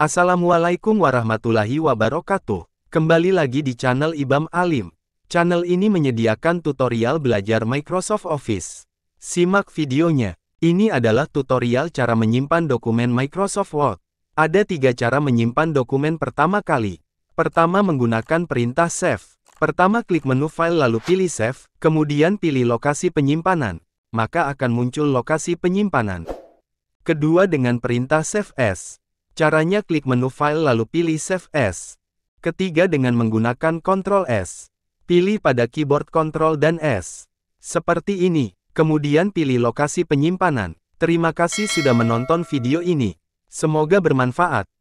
Assalamualaikum warahmatullahi wabarakatuh. Kembali lagi di channel Ibam Alim. Channel ini menyediakan tutorial belajar Microsoft Office. Simak videonya. Ini adalah tutorial cara menyimpan dokumen Microsoft Word. Ada tiga cara menyimpan dokumen pertama kali. Pertama menggunakan perintah save. Pertama klik menu file lalu pilih save, kemudian pilih lokasi penyimpanan. Maka akan muncul lokasi penyimpanan. Kedua dengan perintah save as. Caranya klik menu file lalu pilih Save As. Ketiga dengan menggunakan Ctrl S. Pilih pada keyboard Ctrl dan S. Seperti ini. Kemudian pilih lokasi penyimpanan. Terima kasih sudah menonton video ini. Semoga bermanfaat.